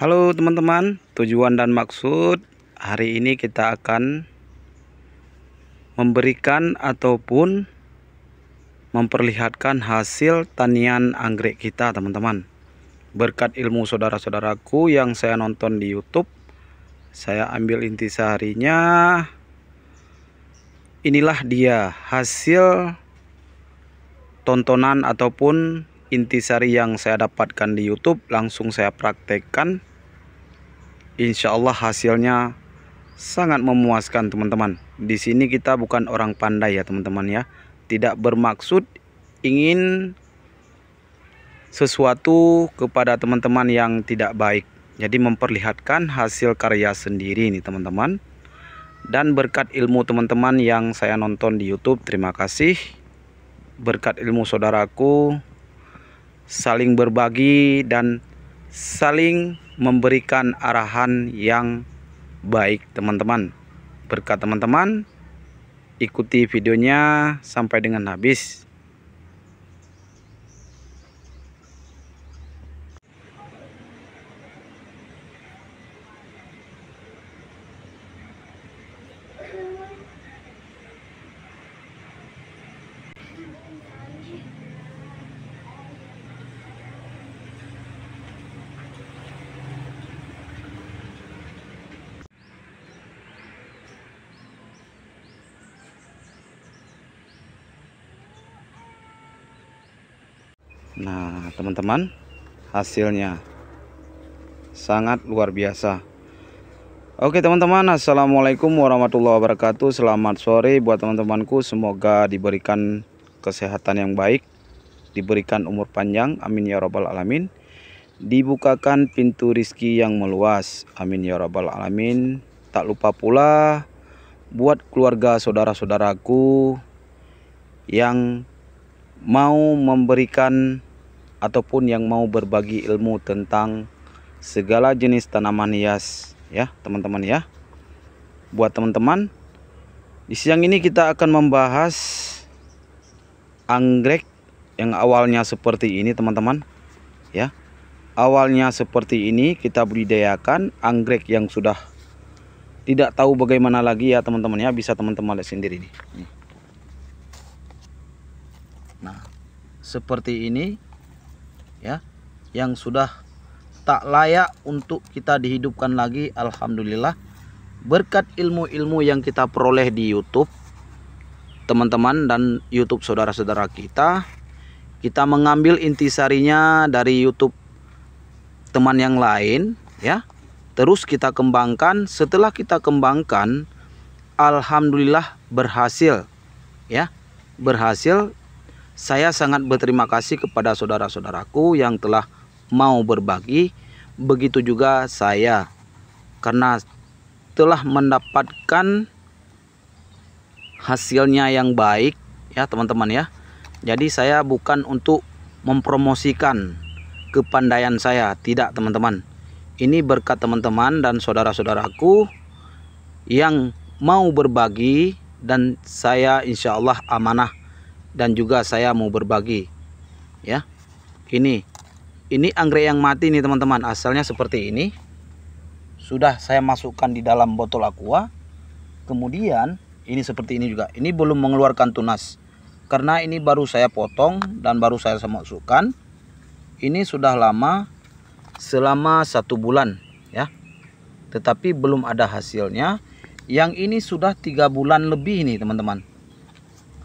Halo teman-teman, tujuan dan maksud hari ini kita akan memberikan ataupun memperlihatkan hasil tanian anggrek kita teman-teman. Berkat ilmu saudara-saudaraku yang saya nonton di YouTube, saya ambil inti seharinya. Inilah dia hasil tontonan ataupun intisari yang saya dapatkan di YouTube langsung saya praktekkan Insya Allah hasilnya sangat memuaskan teman-teman. Di sini kita bukan orang pandai ya teman-teman ya. Tidak bermaksud ingin sesuatu kepada teman-teman yang tidak baik. Jadi memperlihatkan hasil karya sendiri nih teman-teman. Dan berkat ilmu teman-teman yang saya nonton di YouTube, terima kasih. Berkat ilmu saudaraku saling berbagi dan saling memberikan arahan yang baik teman-teman berkat teman-teman ikuti videonya sampai dengan habis Nah teman-teman hasilnya sangat luar biasa Oke teman-teman Assalamualaikum warahmatullahi wabarakatuh Selamat sore buat teman-temanku Semoga diberikan kesehatan yang baik Diberikan umur panjang Amin ya robbal alamin Dibukakan pintu rizki yang meluas Amin ya robbal alamin Tak lupa pula Buat keluarga saudara-saudaraku Yang mau memberikan ataupun yang mau berbagi ilmu tentang segala jenis tanaman hias ya teman-teman ya buat teman-teman di siang ini kita akan membahas anggrek yang awalnya seperti ini teman-teman ya awalnya seperti ini kita budidayakan anggrek yang sudah tidak tahu bagaimana lagi ya teman-teman ya bisa teman-teman lihat sendiri nih nah seperti ini ya yang sudah tak layak untuk kita dihidupkan lagi alhamdulillah berkat ilmu-ilmu yang kita peroleh di YouTube teman-teman dan YouTube saudara-saudara kita kita mengambil intisarinya dari YouTube teman yang lain ya terus kita kembangkan setelah kita kembangkan alhamdulillah berhasil ya berhasil saya sangat berterima kasih kepada saudara-saudaraku yang telah mau berbagi. Begitu juga saya karena telah mendapatkan hasilnya yang baik ya teman-teman ya. Jadi saya bukan untuk mempromosikan kepandaian saya, tidak teman-teman. Ini berkat teman-teman dan saudara-saudaraku yang mau berbagi dan saya insya Allah amanah dan juga saya mau berbagi ya ini ini anggrek yang mati nih teman-teman asalnya seperti ini sudah saya masukkan di dalam botol aqua kemudian ini seperti ini juga ini belum mengeluarkan tunas karena ini baru saya potong dan baru saya masukkan ini sudah lama selama satu bulan ya tetapi belum ada hasilnya yang ini sudah tiga bulan lebih nih teman-teman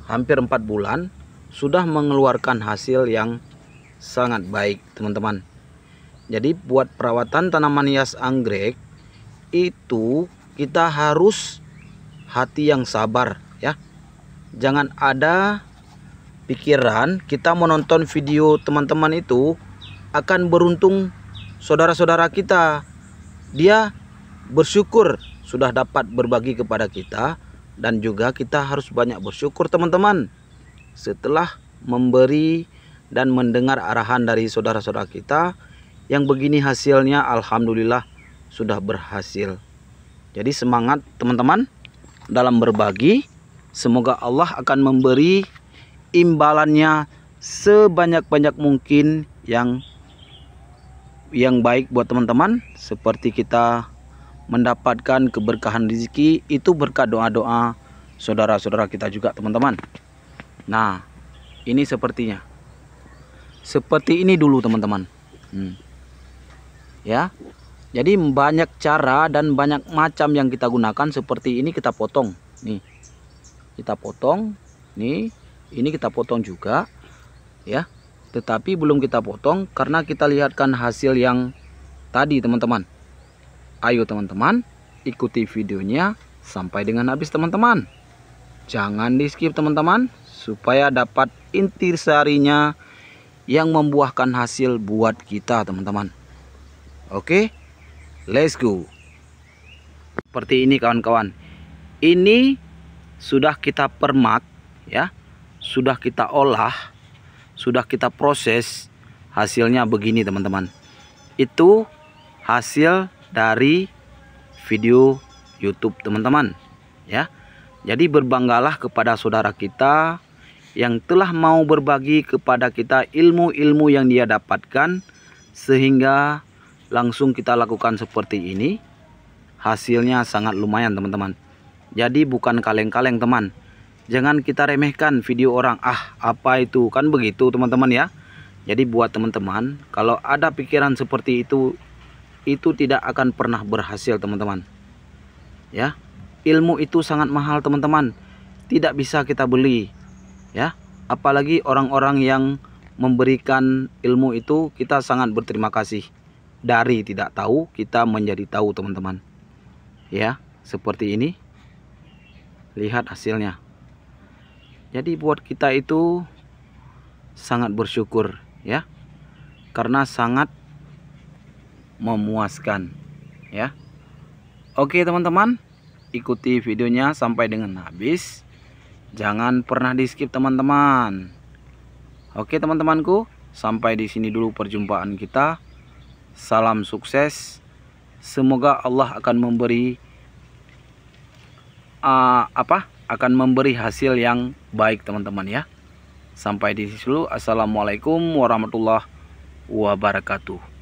hampir 4 bulan sudah mengeluarkan hasil yang sangat baik teman-teman jadi buat perawatan tanaman hias anggrek itu kita harus hati yang sabar ya jangan ada pikiran kita menonton video teman-teman itu akan beruntung saudara-saudara kita dia bersyukur sudah dapat berbagi kepada kita dan juga kita harus banyak bersyukur teman-teman setelah memberi dan mendengar arahan dari saudara-saudara kita yang begini hasilnya alhamdulillah sudah berhasil jadi semangat teman-teman dalam berbagi semoga Allah akan memberi imbalannya sebanyak-banyak mungkin yang yang baik buat teman-teman seperti kita mendapatkan keberkahan rezeki itu berkat doa-doa saudara-saudara kita juga teman-teman nah ini sepertinya seperti ini dulu teman-teman hmm. ya jadi banyak cara dan banyak macam yang kita gunakan seperti ini kita potong nih kita potong nih ini kita potong juga ya tetapi belum kita potong karena kita lihatkan hasil yang tadi teman-teman Ayo teman-teman, ikuti videonya sampai dengan habis teman-teman. Jangan di skip teman-teman, supaya dapat intisarinya yang membuahkan hasil buat kita teman-teman. Oke, let's go. Seperti ini kawan-kawan. Ini sudah kita permak ya, sudah kita olah, sudah kita proses, hasilnya begini teman-teman. Itu hasil dari video YouTube teman-teman ya. Jadi berbanggalah kepada saudara kita yang telah mau berbagi kepada kita ilmu-ilmu yang dia dapatkan sehingga langsung kita lakukan seperti ini. Hasilnya sangat lumayan teman-teman. Jadi bukan kaleng-kaleng teman. Jangan kita remehkan video orang. Ah, apa itu? Kan begitu teman-teman ya. Jadi buat teman-teman, kalau ada pikiran seperti itu itu tidak akan pernah berhasil teman-teman ya ilmu itu sangat mahal teman-teman tidak bisa kita beli ya apalagi orang-orang yang memberikan ilmu itu kita sangat berterima kasih dari tidak tahu kita menjadi tahu teman-teman ya seperti ini lihat hasilnya jadi buat kita itu sangat bersyukur ya karena sangat memuaskan ya Oke teman-teman ikuti videonya sampai dengan habis jangan pernah di skip teman-teman Oke teman-temanku sampai di sini dulu perjumpaan kita salam sukses semoga Allah akan memberi uh, apa akan memberi hasil yang baik teman-teman ya sampai di sini dulu assalamualaikum warahmatullahi wabarakatuh